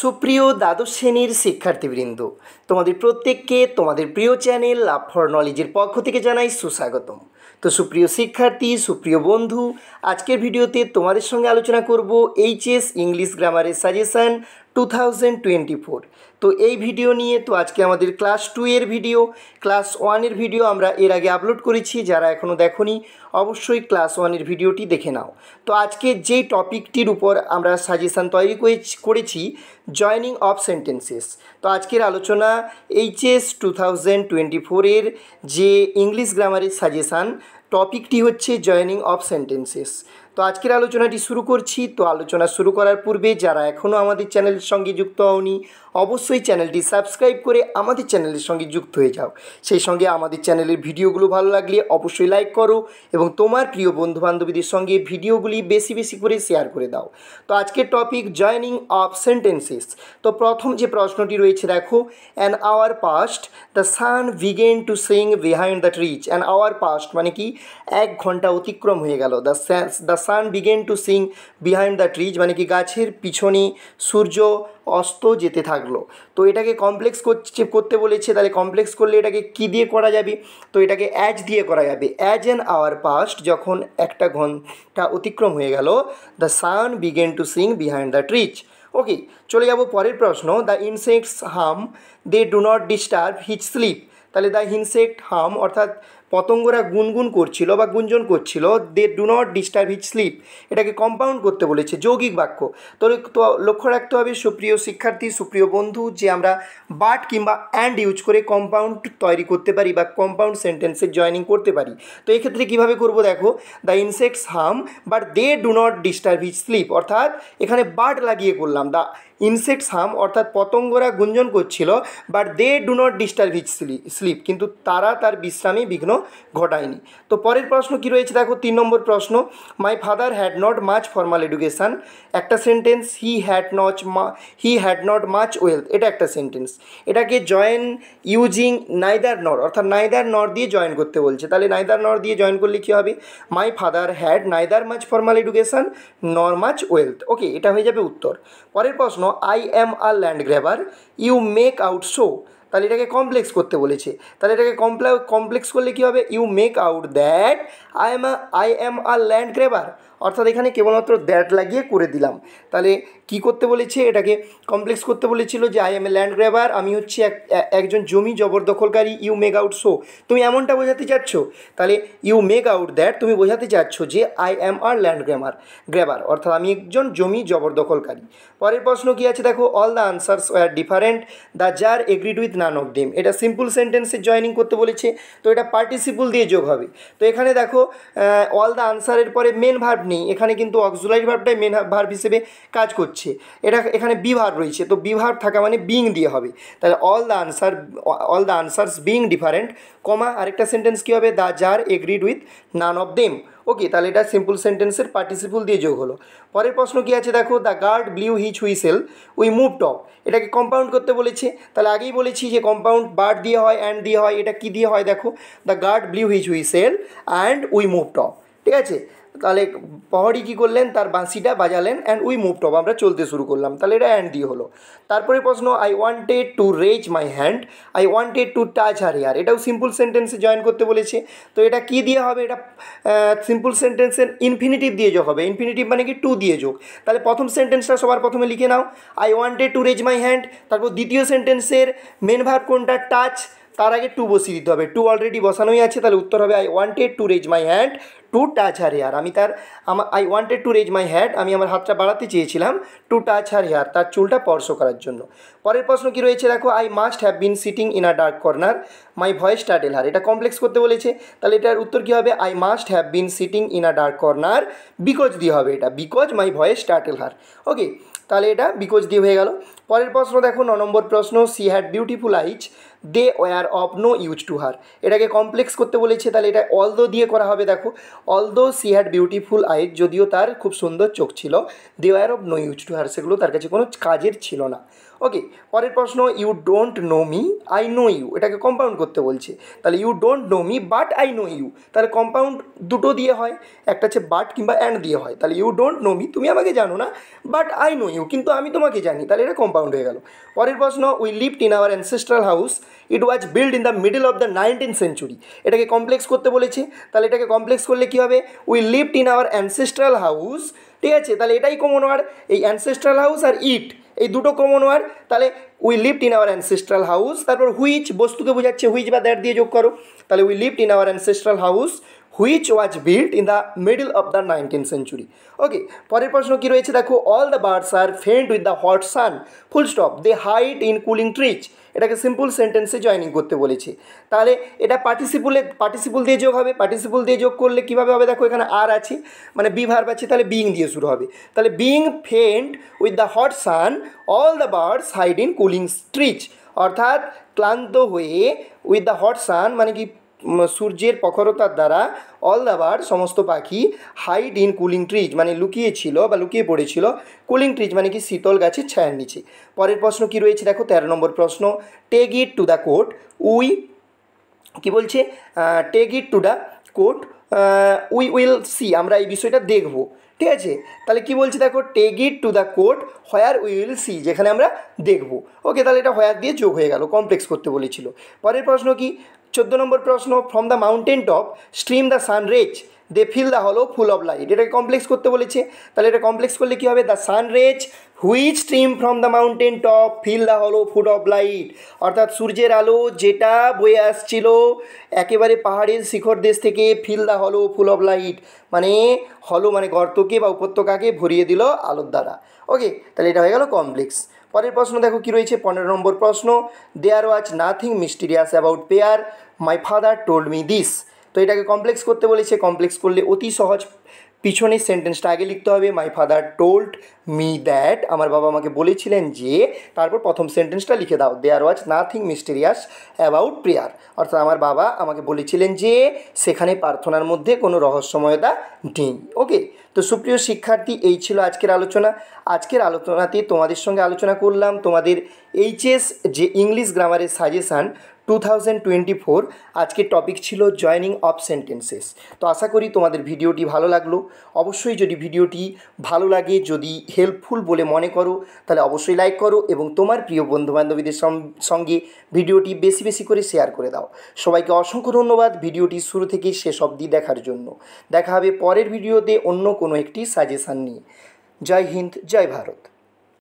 সুপ্রিয় দ্বাদশ শ্রেণীর শিক্ষার্থীবৃন্দ তোমাদের প্রত্যেককে তোমাদের প্রিয় চ্যানেল লাভ ফর নলেজের পক্ষ থেকে জানাই সুস্বাগতম তো সুপ্রিয় শিক্ষার্থী সুপ্রিয় বন্ধু আজকের ভিডিওতে তোমাদের সঙ্গে আলোচনা করব এইচএস ইংলিশ গ্রামারের suggestion two thousand twenty four তো এই ভিডিও নিয়ে তো আজকে আমাদের ক্লাস টুয়ের ভিডিও ক্লাস ওয়ানের ভিডিও আমরা এর আগে আপলোড করেছি যারা এখনও দেখনি অবশ্যই ক্লাস ওয়ানের ভিডিওটি দেখে নাও তো আজকে যেই টপিকটির উপর আমরা সাজেশান তৈরি করেছি জয়নিং অফ সেন্টেন্সেস তো আজকের আলোচনা এইচএস টু থাউজেন্ড টোয়েন্টি ফোরের যে ইংলিশ গ্রামারের সাজেশান টপিকটি হচ্ছে জয়নিং অফ সেন্টেন্সেস তো আজকের আলোচনাটি শুরু করছি তো আলোচনা শুরু করার পূর্বে যারা এখনও আমাদের চ্যানেলের সঙ্গে যুক্ত হওনি অবশ্যই চ্যানেলটি সাবস্ক্রাইব করে আমাদের চ্যানেলের সঙ্গে যুক্ত হয়ে যাও সেই সঙ্গে আমাদের চ্যানেলের ভিডিওগুলো ভালো লাগলে অবশ্যই লাইক করো এবং তোমার প্রিয় বন্ধুবান্ধবীদের সঙ্গে ভিডিওগুলি বেশি বেশি করে শেয়ার করে দাও তো আজকের টপিক জয়নিং অফ সেন্টেন্সেস তো প্রথম যে প্রশ্নটি রয়েছে দেখো an hour past the sun began to sing behind the trees an hour past মানে কি এক ঘন্টা অতিক্রম হয়ে গেল the the sun began to sing behind the trees মানে কি গাছের পিছনে সূর্য অস্ত যেতে থাকলো তো এটাকে কমপ্লেক্স করছে করতে বলেছে তাহলে কমপ্লেক্স করলে এটাকে কি দিয়ে করা যাবে তো এটাকে অ্যাজ দিয়ে করা যাবে অ্যাজ অ্যান আওয়ার পাস্ট যখন একটা ঘন্টা অতিক্রম হয়ে গেল the sun began to sing behind the trees okay চলে যাব পরের প্রশ্ন the insects hum they do not disturb his sleep তাহলে দ্য ইনসেক্ট হাম অর্থাৎ পতঙ্গরা গুনগুন করছিল বা গুঞ্জন করছিল they do not disturb his sleep এটাকে কম্পাউন্ড করতে বলেছে যৌগিক বাক্য তো লক্ষ্য রাখতে হবে সুপ্রিয় শিক্ষার্থী সুপ্রিয় বন্ধু যে আমরা বাট কিংবা অ্যান্ড ইউজ করে কম্পাউন্ড তৈরি করতে পারি বা কম্পাউন্ড সেন্টেন্সে জয়নিং করতে পারি তো এক্ষেত্রে কীভাবে করব দেখো the insects hum but they do not disturb his sleep অর্থাৎ এখানে বাট লাগিয়ে করলাম দ্য ইনসেক্টস হাম অর্থাৎ পতঙ্গরা গুঞ্জন করছিল but they do not disturb his sleep কিন্তু তারা তার বিশ্রামে বিঘ্ন ঘটায়নি তো পরের প্রশ্ন কি রয়েছে দেখো তিন নম্বর প্রশ্ন my father had not much formal education একটা sentence he had not he had not much wealth এটা একটা সেন্টেন্স এটাকে জয়েন ইউজিং নাইদার নর অর্থাৎ নাইদার নর দিয়ে জয়েন করতে বলছে তাহলে নাইদার নর দিয়ে জয়েন করলে কী হবে my father had neither much formal education nor much wealth okay এটা হয়ে যাবে উত্তর পরের প্রশ্ন I am a land grabber you make out so তাহলে এটাকে কমপ্লেক্স করতে বলেছে তাহলে এটাকে কমপ্লা কমপ্লেক্স করলে কী হবে you make out that I am I am a land grabber অর্থাৎ এখানে কেবলমাত্র দ্যাট লাগিয়ে করে দিলাম তাহলে কি করতে বলেছে এটাকে কমপ্লেক্স করতে বলেছিল যে I am a land grabber আমি হচ্ছে এক একজন জমি জবরদখলকারী ইউ মেক আউট শো তুমি এমনটা বোঝাতে চাচ্ছ তাহলে ইউ মেক আউট দ্যাট তুমি বোঝাতে চাচ্ছ যে I am a land grammar grabber অর্থাৎ আমি একজন জমি জবরদখলকারী পরের প্রশ্ন কী আছে দেখো all the answers were different the jar agreed with none of them এটা সিম্পল সেন্টেন্সে জয়নিং করতে বলেছে তো এটা পার্টিসিপল দিয়ে যোগ হবে তো এখানে দেখো অল দ্য আনসারের পরে মেন ভার্ব নেই এখানে কিন্তু অক্সুলাইট ভার্বটাই মেন ভার্ব হিসেবে কাজ করছে হচ্ছে এটা এখানে বিভার রয়েছে তো বিভার থাকা মানে বিং দিয়ে হবে তাহলে all the answer all the answers being different comma আরেকটা সেন্টেন্স কী হবে the jar agreed with none of them okay তাহলে এটা সিম্পল সেন্টেন্সের পার্টিসিপুল দিয়ে যোগ হলো পরের প্রশ্ন কী আছে দেখো the guard blew his whistle we moved off এটাকে কম্পাউন্ড করতে বলেছে তাহলে আগেই বলেছি যে কম্পাউন্ড বার্ড দিয়ে হয় অ্যান্ড দিয়ে হয় এটা কি দিয়ে হয় দেখো the guard blew his whistle and we moved off ঠিক আছে তাহলে প্রহরী কী করলেন তার বাঁশিটা বাজালেন অ্যান্ড উই মুভ টপ আমরা চলতে শুরু করলাম তাহলে এটা অ্যান্ড দিয়ে হলো তারপরে প্রশ্ন I wanted to raise my hand I wanted to touch her hair এটাও সিম্পল সেন্টেন্সে জয়েন করতে বলেছে তো এটা কী দিয়ে হবে এটা সিম্পল সেন্টেন্সের ইনফিনিটিভ দিয়ে যোগ হবে ইনফিনিটিভ মানে কি টু দিয়ে যোগ তাহলে প্রথম সেন্টেন্সটা সবার প্রথমে লিখে নাও I wanted to raise my hand তারপর দ্বিতীয় সেন্টেন্সের মেন ভাব কোনটা টাচ তার আগে টু বসিয়ে দিতে হবে টু অলরেডি বসানোই আছে তাহলে উত্তর হবে I wanted to raise my hand to touch her hair আমি তার I wanted to raise my hand আমি আমার হাতটা বাড়াতে চেয়েছিলাম টু টাচ হার হেয়ার তার চুলটা স্পর্শ করার জন্য পরের প্রশ্ন কি রয়েছে দেখো I must have been sitting in a dark corner my voice টাটেল হার এটা কমপ্লেক্স করতে বলেছে তাহলে এটার উত্তর কী হবে I must have been sitting in a dark corner because দিয়ে হবে এটা বিকজ মাই ভয়েস টাটেল হার ওকে তাহলে এটা বিকজ দিয়ে হয়ে গেল পরের প্রশ্ন দেখো ন নম্বর প্রশ্ন she had beautiful eyes they were of no use to her এটাকে কমপ্লেক্স করতে বলেছে তাহলে এটা অল দো দিয়ে করা হবে দেখো although she had beautiful eyes যদিও তার খুব সুন্দর চোখ ছিল they are of no use to her সেগুলো তার কাছে কোনো কাজের ছিল না ওকে পরের প্রশ্ন you don't know me I know you এটাকে কম্পাউন্ড করতে বলছে তাহলে you don't know me but I know you তাহলে কম্পাউন্ড দুটো দিয়ে হয় একটা হচ্ছে বাট কিংবা অ্যান্ড দিয়ে হয় তাহলে ইউ ডোন্ট নো মি তুমি আমাকে জানো না বাট আই নো ইউ কিন্তু আমি তোমাকে জানি তাহলে এটা কম্পাউন্ড হয়ে গেল পরের প্রশ্ন we lived in our ancestral house it was built in the middle of the nineteen century এটাকে কমপ্লেক্স করতে বলেছে তাহলে এটাকে কমপ্লেক্স করলে কী হবে we lived in our ancestral house ঠিক আছে তাহলে এটাই কমন ওয়ার্ড এই অ্যানসেস্ট্রাল হাউস আর ইট এই দুটো কমন ওয়ার্ড তাহলে we lived in our ancestral house তারপর হুইচ বস্তুকে বোঝাচ্ছে হুইচ বা দ্যাট দিয়ে যোগ করো তাহলে we lived in our ancestral house which was built in the middle of the nineteen century okay পরের প্রশ্ন কী রয়েছে দেখো all the birds are faint with the hot sun full stop they hid in cooling trees এটাকে simple সেন্টেন্সে joining করতে বলেছে তাহলে এটা পার্টিসিপুলে পার্টিসিপুল দিয়ে যোগ হবে পার্টিসিপুল দিয়ে যোগ করলে কীভাবে হবে দেখো এখানে আর আছে মানে বি ভার্ব আছে তাহলে বিং দিয়ে শুরু হবে তাহলে being faint with the hot sun all the birds hid in cooling trees অর্থাৎ ক্লান্ত হয়ে উইথ দ্য হট সান মানে কি সূর্যের প্রখরতার দ্বারা অল দাবার সমস্ত পাখি হাইড ইন কুলিং ট্রিজ মানে লুকিয়েছিল বা লুকিয়ে পড়েছিল কুলিং ট্রিজ মানে কি শীতল গাছের ছায়ার নিচে পরের প্রশ্ন কি রয়েছে দেখো তেরো নম্বর প্রশ্ন take it to the court we কি বলছে take it to the court we will see আমরা এই বিষয়টা দেখব ঠিক আছে তাহলে কি বলছি দেখো take it to the court where we will see যেখানে আমরা দেখব ওকে তাহলে এটা হয়ার দিয়ে যোগ হয়ে গেল কমপ্লেক্স করতে বলেছিল পরের প্রশ্ন কি চোদ্দো নম্বর প্রশ্ন from the mountain top stream the sun rays they fill the hall full of light এটাকে কমপ্লেক্স করতে বলেছে তাহলে এটা কমপ্লেক্স করলে কী হবে the rays which stream from the mountain top fill the hall full of light অর্থাৎ সূর্যের আলো যেটা বয়ে আসছিল একেবারে পাহাড়ের শিখর দেশ থেকে feel the hall full of light মানে হলো মানে গর্তকে বা উপত্যকাকে ভরিয়ে দিল আলোর দ্বারা ওকে তাহলে এটা হয়ে গেল কমপ্লেক্স পরের প্রশ্ন দেখো কী রয়েছে পনেরো নম্বর প্রশ্ন there was nothing mysterious about prayer my father told me this তো এটাকে কমপ্লেক্স করতে বলেছে কমপ্লেক্স করলে অতি সহজ পিছনের সেন্টেন্সটা আগে লিখতে হবে my father told me that আমার বাবা আমাকে বলেছিলেন যে তারপর প্রথম সেন্টেন্সটা লিখে দাও there was nothing mysterious about prayer অর্থাৎ আমার বাবা আমাকে বলেছিলেন যে সেখানে প্রার্থনার মধ্যে কোনো রহস্যময়তা নেই ওকে তো সুপ্রিয় শিক্ষার্থী এই ছিল আজকের আলোচনা আজকের আলোচনাতে তোমাদের সঙ্গে আলোচনা করলাম তোমাদের এইচএস যে ইংলিশ গ্রামারের suggestion two thousand twenty four আজকের টপিক ছিল জয়নিং অফ সেন্টেন্সেস তো আশা করি তোমাদের ভিডিওটি ভালো লাগলো অবশ্যই যদি ভিডিওটি ভালো লাগে যদি হেল্পফুল বলে মনে করো তাহলে অবশ্যই লাইক করো এবং তোমার প্রিয় বন্ধুবান্ধবীদের সঙ্গে ভিডিওটি বেশি বেশি করে শেয়ার করে দাও সবাইকে অসংখ্য ধন্যবাদ ভিডিওটি শুরু থেকে শেষ অবধি দেখার জন্য দেখা হবে পরের ভিডিওতে অন্য কোনো একটি সাজেশান নিয়ে জয় হিন্দ জয় ভারত